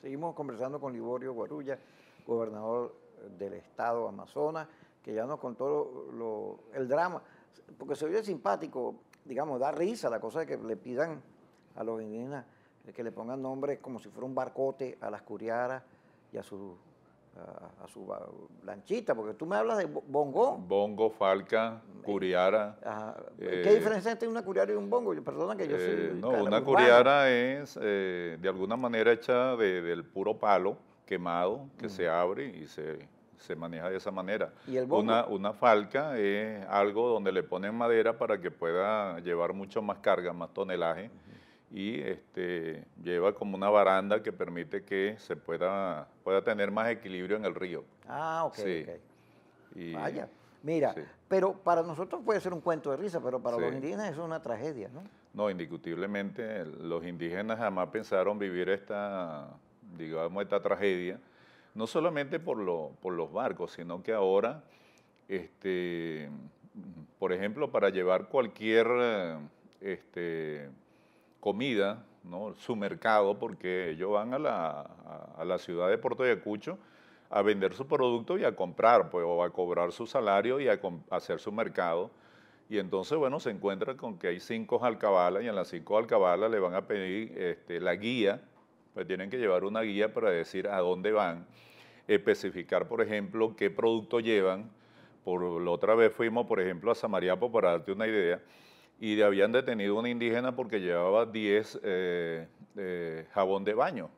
Seguimos conversando con Liborio Guarulla, gobernador del estado Amazonas, que ya nos contó el drama, porque se oye simpático, digamos, da risa la cosa de que le pidan a los indígenas que le pongan nombres como si fuera un barcote a las curiaras y a su a, su lanchita, porque tú me hablas de bongo. Bongo, falca, curiara. Eh, ¿Qué diferencia entre una curiara y un bongo? Perdona que yo eh, soy. No, una curiara es eh, de alguna manera hecha de, del puro palo quemado que se abre y se, maneja de esa manera. ¿Y el bongo? Una, falca es algo donde le ponen madera para que pueda llevar mucho más carga, más tonelaje. y este, lleva como una baranda que permite que se pueda, pueda tener más equilibrio en el río. Ah, ok. okay. Vaya. Mira, pero para nosotros puede ser un cuento de risa, pero para los indígenas es una tragedia, ¿no? No, indiscutiblemente los indígenas jamás pensaron vivir esta, digamos, esta tragedia, no solamente por, los barcos, sino que ahora, este, por ejemplo, para llevar cualquier este, comida, ¿no? su mercado, porque ellos van a la, a la ciudad de Puerto Ayacucho, a vender su producto y a comprar, pues, o a cobrar su salario y a hacer su mercado. Y entonces, bueno, se encuentra con que hay cinco alcabalas y en las cinco alcabalas le van a pedir este, la guía, pues tienen que llevar una guía para decir a dónde van, especificar, por ejemplo, qué producto llevan. Por la otra vez fuimos, por ejemplo, a Samariapo para darte una idea, y habían detenido a un indígena porque llevaba 10 eh, eh, jabón de baño.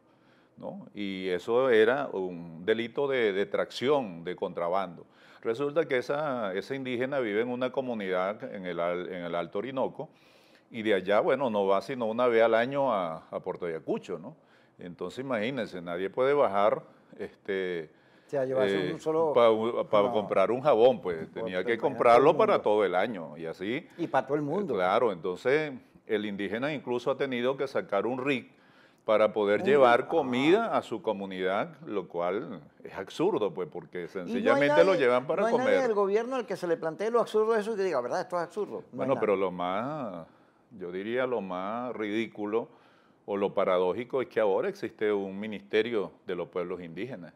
Y eso era un delito de, tracción, de contrabando. Resulta que esa, esa, indígena vive en una comunidad en el, Alto Orinoco y de allá, bueno, no va sino una vez al año a, Puerto Ayacucho, ¿no? Entonces imagínense, nadie puede bajar este, eh, para comprar un jabón, pues tenía que comprarlo para todo, el año y así. Y para todo el mundo. Eh, claro, entonces el indígena incluso ha tenido que sacar un RIC para poder llevar comida a su comunidad, lo cual es absurdo, pues, porque sencillamente lo llevan para no hay comer. el gobierno al que se le plantee lo absurdo de eso y que diga, ¿verdad? Esto es absurdo. bueno, pero lo más, yo diría lo más ridículo o lo paradójico es que ahora existe un ministerio de los pueblos indígenas.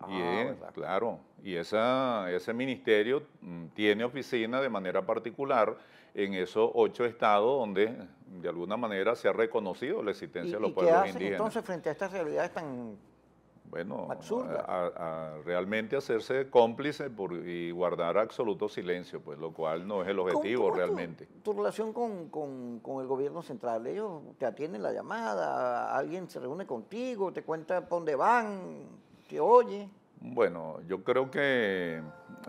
Ah, claro. Y esa, ese ministerio mm, tiene oficina de manera particular en esos ocho estados donde de alguna manera se ha reconocido la existencia de los ¿y pueblos indígenas. entonces frente a estas realidades tan bueno, absurdas? A, realmente hacerse cómplice por, y guardar absoluto silencio, pues lo cual no es el objetivo realmente. Tu, relación con, el gobierno central? ¿Ellos te atienden la llamada? ¿Alguien se reúne contigo? ¿Te cuenta dónde van? oye? Bueno, yo creo que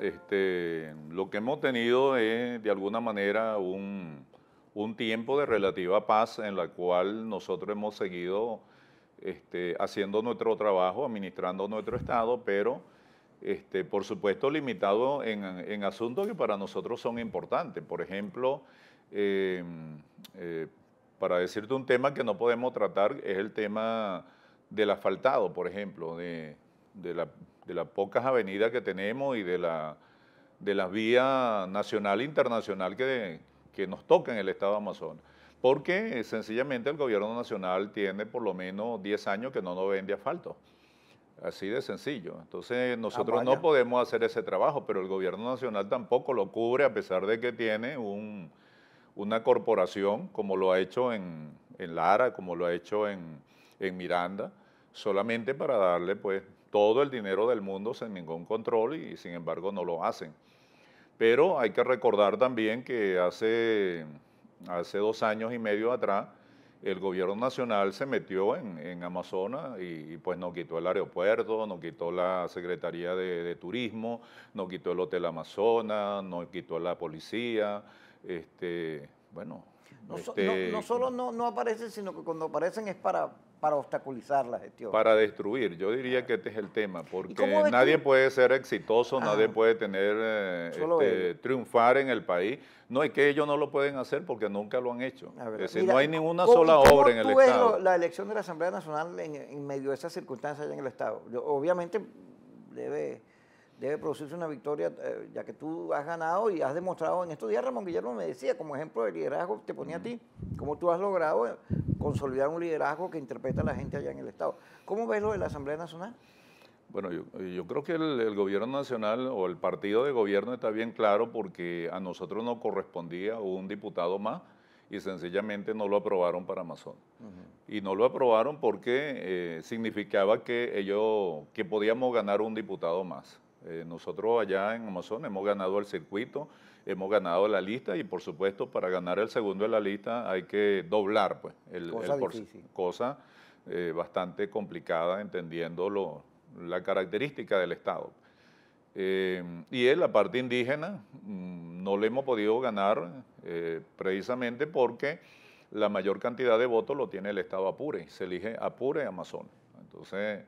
este, lo que hemos tenido es de alguna manera un, tiempo de relativa paz en la cual nosotros hemos seguido este, haciendo nuestro trabajo, administrando nuestro Estado, pero este, por supuesto limitado en, asuntos que para nosotros son importantes. Por ejemplo, em, eh, para decirte un tema que no podemos tratar es el tema del asfaltado, por ejemplo, de, de, las pocas avenidas que tenemos y de la, de las vías nacional e internacional que, que nos toca en el estado Amazonas. Porque sencillamente el gobierno nacional tiene por lo menos 10 años que no nos vende asfalto. Así de sencillo. Entonces nosotros ah, no podemos hacer ese trabajo, pero el gobierno nacional tampoco lo cubre a pesar de que tiene una corporación como lo ha hecho en, en Lara, como lo ha hecho en, en Miranda, solamente para darle pues todo el dinero del mundo sin ningún control y sin embargo no lo hacen. Pero hay que recordar también que hace, hace dos años y medio atrás el gobierno nacional se metió en, Amazonas y, pues nos quitó el aeropuerto, nos quitó la Secretaría de, Turismo, nos quitó el Hotel Amazonas, nos quitó la policía, este, bueno. No, este solo no aparecen, sino que cuando aparecen es para para obstaculizar la gestión. Para destruir, yo diría que este es el tema, porque nadie puede ser exitoso, ah. nadie puede tener eh, este, triunfar en el país. No, es que ellos no lo pueden hacer porque nunca lo han hecho. es decir, no hay ninguna sola obra en el Estado. la elección de la Asamblea Nacional en, medio de esas circunstancias en el Estado? obviamente debe, debe producirse una victoria, eh, ya que tú has ganado y has demostrado en estos días, Ramón Guillermo me decía, como ejemplo de liderazgo, te ponía a ti, cómo tú has logrado consolidar un liderazgo que interpreta la gente allá en el Estado. ¿Cómo ves lo de la Asamblea Nacional? Bueno, yo, creo que el, gobierno nacional o el partido de gobierno está bien claro porque a nosotros nos correspondía un diputado más y sencillamente no lo aprobaron para Amazon. Y no lo aprobaron porque eh, significaba que ellos, que podíamos ganar un diputado más. Eh, nosotros allá en Amazon hemos ganado el circuito, hemos ganado la lista y por supuesto para ganar el segundo de la lista hay que doblar pues, el, cosa, cosa eh, bastante complicada entendiendo la característica del Estado. Eh, y en la parte indígena mm, no le hemos podido ganar precisamente porque la mayor cantidad de votos lo tiene el Estado Apure, se elige Apure Amazon. Entonces,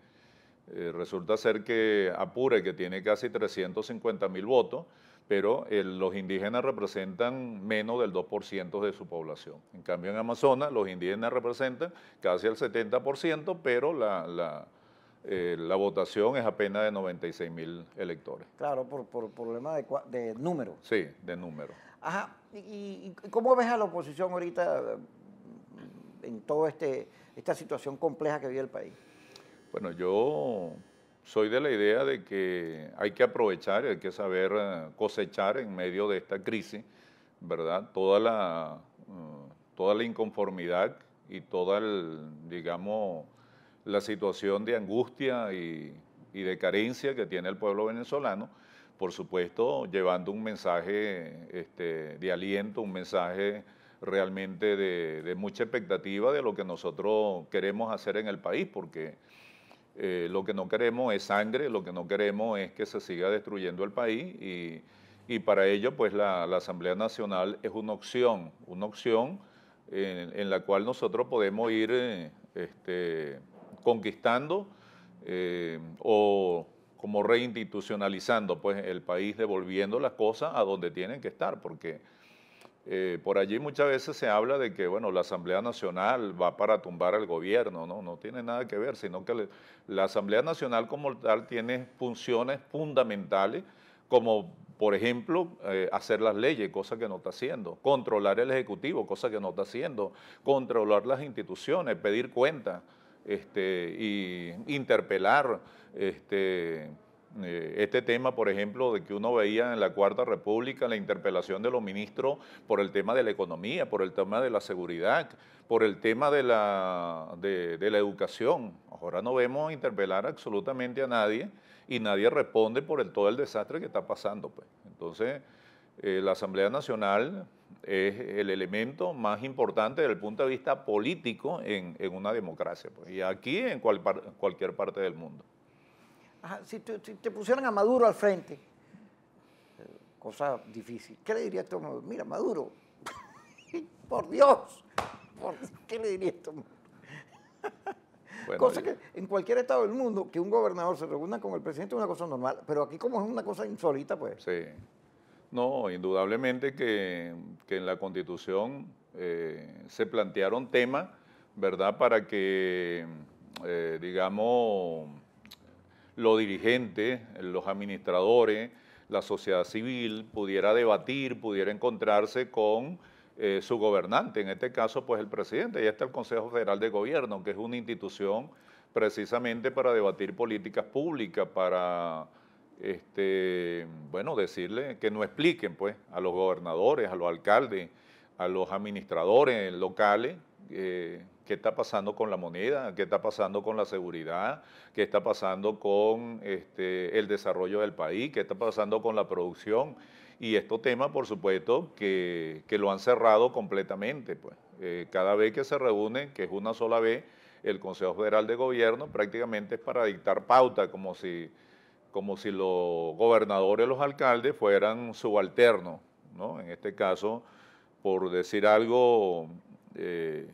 eh, resulta ser que Apure, que tiene casi 350 mil votos, pero eh, los indígenas representan menos del 2% de su población. En cambio, en Amazonas los indígenas representan casi el 70%, pero eh, la, votación es apenas de 96 mil electores. Claro, por, problema de, número. Sí, de número. Ajá, ¿Y, cómo ves a la oposición ahorita en toda este, esta situación compleja que vive el país? Bueno, yo soy de la idea de que hay que aprovechar, hay que saber eh, cosechar en medio de esta crisis, ¿verdad? Toda la, mm, toda la inconformidad y toda, el, digamos, la situación de angustia y, de carencia que tiene el pueblo venezolano, por supuesto, llevando un mensaje este, de aliento, un mensaje realmente de, de mucha expectativa de lo que nosotros queremos hacer en el país, porque eh, lo que no queremos es sangre, lo que no queremos es que se siga destruyendo el país y, para ello pues la, Asamblea Nacional es una opción, una opción en, la cual nosotros podemos ir eh, este, conquistando eh, o como reinstitucionalizando pues el país, devolviendo las cosas a donde tienen que estar, porque eh, por allí muchas veces se habla de que, bueno, la Asamblea Nacional va para tumbar al gobierno, ¿no? No tiene nada que ver, sino que la Asamblea Nacional como tal tiene funciones fundamentales, como por ejemplo, eh, hacer las leyes, cosa que no está haciendo, controlar el Ejecutivo, cosa que no está haciendo, controlar las instituciones, pedir cuentas, este, y interpelar, este, eh, este tema, por ejemplo, de que uno veía en la Cuarta República la interpelación de los ministros por el tema de la economía, por el tema de la seguridad, por el tema de la, de, la educación. Ahora no vemos interpelar absolutamente a nadie y nadie responde por el, todo el desastre que está pasando. Pues. Entonces, eh, la Asamblea Nacional es el elemento más importante desde el punto de vista político en, una democracia, pues, y aquí en cualquier parte del mundo si, te, pusieran a Maduro al frente, cosa difícil, ¿qué le diría a este Maduro? Mira, Maduro, por Dios, ¿qué le dirías tú? cosa que en cualquier estado del mundo, que un gobernador se reúna con el presidente es una cosa normal, pero aquí como es una cosa insólita, pues. Sí. No, indudablemente que, en la constitución eh, se plantearon temas, ¿verdad?, para que, eh, digamos, los dirigentes, los administradores, la sociedad civil pudiera debatir, pudiera encontrarse con eh, su gobernante, en este caso pues el presidente, y está el Consejo Federal de Gobierno, que es una institución precisamente para debatir políticas públicas, para, este, bueno, decirle que no expliquen pues a los gobernadores, a los alcaldes, a los administradores locales, eh, qué está pasando con la moneda, qué está pasando con la seguridad, qué está pasando con este, el desarrollo del país, qué está pasando con la producción. Y estos temas, por supuesto, que, lo han cerrado completamente. Pues. Eh, cada vez que se reúnen, que es una sola vez, el Consejo Federal de Gobierno prácticamente es para dictar pauta, como si, como si los gobernadores, los alcaldes fueran subalternos, ¿no? En este caso, por decir algo... Eh,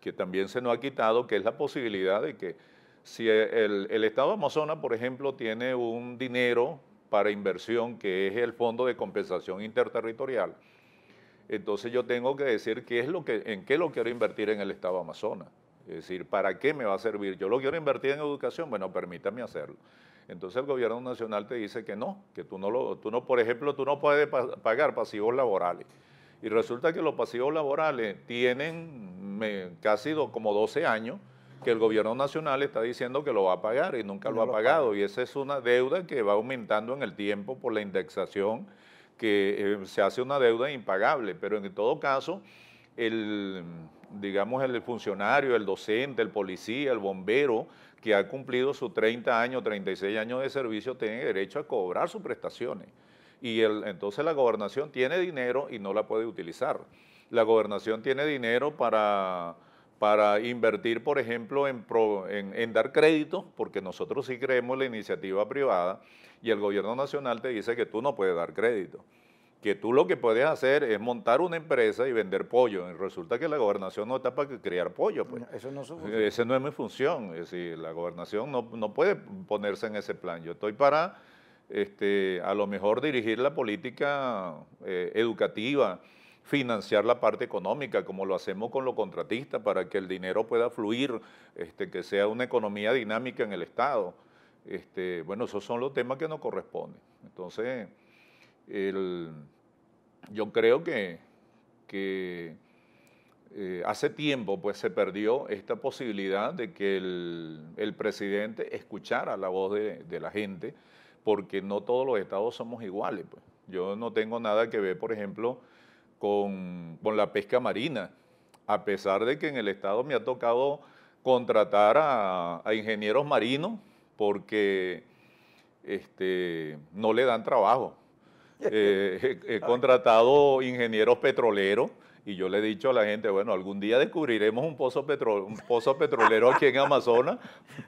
que también se nos ha quitado, que es la posibilidad de que si el, Estado de Amazonas, por ejemplo, tiene un dinero para inversión que es el Fondo de Compensación Interterritorial, entonces yo tengo que decir qué es lo que, en qué lo quiero invertir en el Estado de Amazonas. Es decir, ¿para qué me va a servir? Yo lo quiero invertir en educación, bueno, permítame hacerlo. Entonces el gobierno nacional te dice que no, que tú no, lo, tú no por ejemplo, tú no puedes pagar pasivos laborales. Y resulta que los pasivos laborales tienen casi como 12 años que el gobierno nacional está diciendo que lo va a pagar y nunca lo ha pagado. Y esa es una deuda que va aumentando en el tiempo por la indexación, que eh, se hace una deuda impagable. Pero en todo caso, el, digamos, el funcionario, el docente, el policía, el bombero, que ha cumplido sus 30 años, 36 años de servicio, tiene derecho a cobrar sus prestaciones. Y entonces la gobernación tiene dinero y no la puede utilizar la gobernación tiene dinero para, para invertir, por ejemplo, en, en, dar crédito, porque nosotros sí creemos la iniciativa privada y el gobierno nacional te dice que tú no puedes dar crédito que tú lo que puedes hacer es montar una empresa y vender pollo. Resulta que la gobernación no está para criar pollo. Pues. eso no es eh, no es mi función. Es decir, la gobernación no, puede ponerse en ese plan. Yo estoy para, este, a lo mejor, dirigir la política eh, educativa, financiar la parte económica, como lo hacemos con los contratistas, para que el dinero pueda fluir, este, que sea una economía dinámica en el Estado. Este, bueno, esos son los temas que nos corresponden. Entonces, yo creo que, eh, hace tiempo pues, se perdió esta posibilidad de que el, presidente escuchara la voz de, la gente, porque no todos los estados somos iguales. Pues. Yo no tengo nada que ver, por ejemplo, con, la pesca marina, a pesar de que en el Estado me ha tocado contratar a, ingenieros marinos porque este, no le dan trabajo. Eh, he, contratado ingenieros petroleros y yo le he dicho a la gente, bueno, algún día descubriremos un pozo, petro, un pozo petrolero aquí en Amazonas,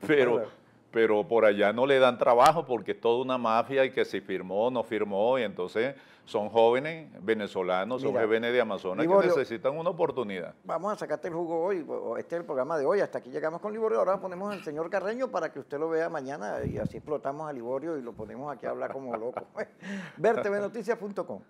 pero, pero por allá no le dan trabajo porque es toda una mafia y que si firmó, no firmó, y entonces son jóvenes venezolanos, son jóvenes de Amazonas que necesitan una oportunidad. Vamos a sacarte el jugo hoy, este es el programa de hoy, hasta aquí llegamos con Liborio, ahora ponemos al señor Carreño para que usted lo vea mañana y así explotamos a Liborio y lo ponemos aquí a hablar como loco. Vertevenoticias.com